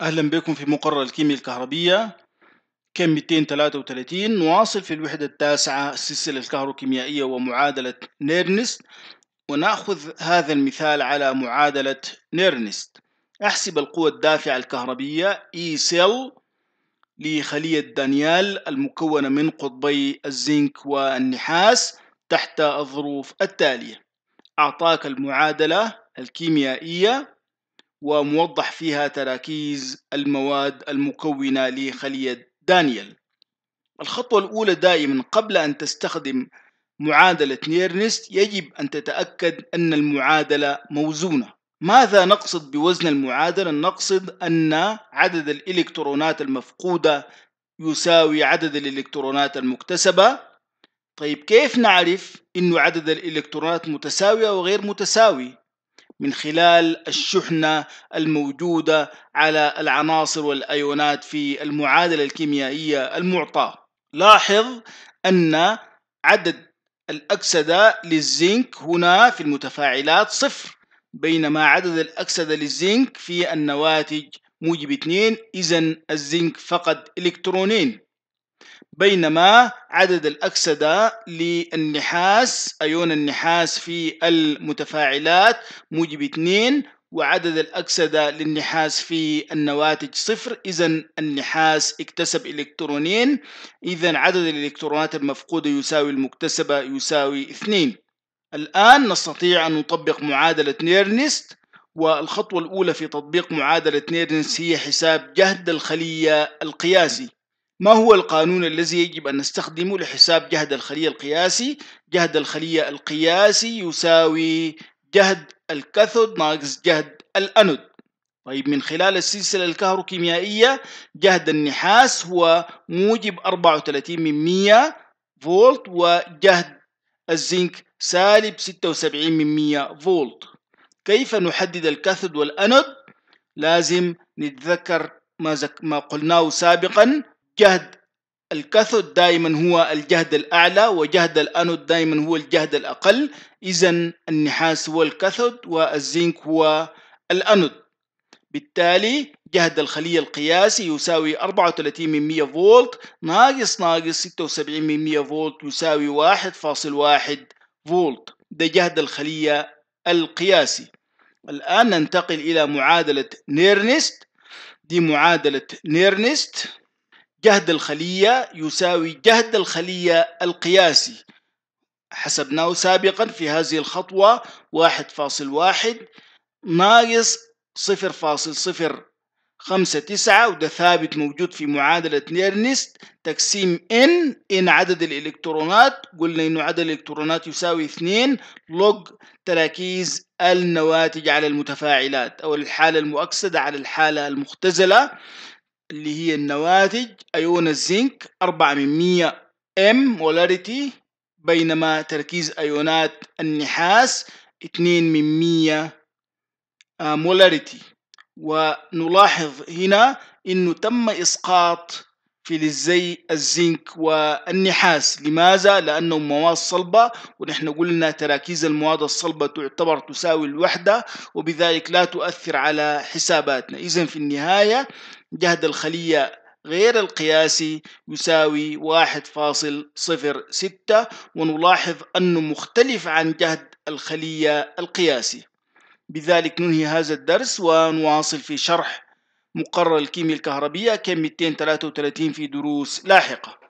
أهلا بكم في مقرر الكيمياء الكهربية كم 233 نواصل في الوحدة التاسعة السلسلة الكهروكيميائية ومعادلة نيرنست ونأخذ هذا المثال على معادلة نيرنست أحسب القوة الدافعة الكهربية E cell لخلية دانيال المكونة من قطبي الزنك والنحاس تحت الظروف التالية أعطاك المعادلة الكيميائية وموضح فيها تراكيز المواد المكونة لخلية دانيال الخطوة الأولى دائما قبل أن تستخدم معادلة نيرنست يجب أن تتأكد أن المعادلة موزونة ماذا نقصد بوزن المعادلة؟ نقصد أن عدد الإلكترونات المفقودة يساوي عدد الإلكترونات المكتسبة طيب كيف نعرف أن عدد الإلكترونات متساوية وغير متساوي؟ من خلال الشحنة الموجودة على العناصر والأيونات في المعادلة الكيميائية المعطاة لاحظ أن عدد الأكسدة للزنك هنا في المتفاعلات صفر بينما عدد الأكسدة للزنك في النواتج موجب 2 إذا الزنك فقد إلكترونين بينما عدد الأكسدة للنحاس أيون النحاس في المتفاعلات موجب 2 وعدد الأكسدة للنحاس في النواتج صفر إذا النحاس اكتسب إلكترونين إذا عدد الإلكترونات المفقودة يساوي المكتسبة يساوي 2 الآن نستطيع أن نطبق معادلة نيرنست والخطوة الأولى في تطبيق معادلة نيرنست هي حساب جهد الخلية القياسي ما هو القانون الذي يجب أن نستخدمه لحساب جهد الخلية القياسي؟ جهد الخلية القياسي يساوي جهد الكاثود ناقص جهد الأنود طيب من خلال السلسلة الكهروكيميائية جهد النحاس هو موجب 34 من 100 فولت وجهد الزنك سالب 76 من 100 فولت كيف نحدد الكاثود والأنود؟ لازم نتذكر ما, ما قلناه سابقاً جهد الكاثود دائما هو الجهد الأعلى وجهد الأنود دائما هو الجهد الأقل إذا النحاس هو الكاثود والزنك هو الأنود بالتالي جهد الخلية القياسي يساوي 34 من 100 فولت ناقص ناقص 76 من 100 فولت يساوي 1.1 فولت ده جهد الخلية القياسي الآن ننتقل إلى معادلة نيرنست دي معادلة نيرنست جهد الخلية يساوي جهد الخلية القياسي حسبناه سابقا في هذه الخطوة واحد فاصل واحد ناقص صفر فاصل صفر خمسة تسعة وده ثابت موجود في معادلة نيرنست تقسيم n n عدد الإلكترونات قلنا إنه عدد الإلكترونات يساوي 2 لوج تراكيز النواتج على المتفاعلات أو الحالة المؤكسدة على الحالة المختزلة اللي هي النواتج أيون الزنك 4 من 100 ام مولاريتي بينما تركيز أيونات النحاس 2 من 100 مولاريتي آه، ونلاحظ هنا أنه تم إسقاط في الزي الزنك والنحاس لماذا؟ لأنهم مواد صلبة ونحن قلنا تراكيز المواد الصلبة تعتبر تساوي الوحدة وبذلك لا تؤثر على حساباتنا إذا في النهاية جهد الخلية غير القياسي يساوي 1.06 ونلاحظ أنه مختلف عن جهد الخلية القياسي بذلك ننهي هذا الدرس ونواصل في شرح مقرر الكيمياء الكهربية كم 233 في دروس لاحقة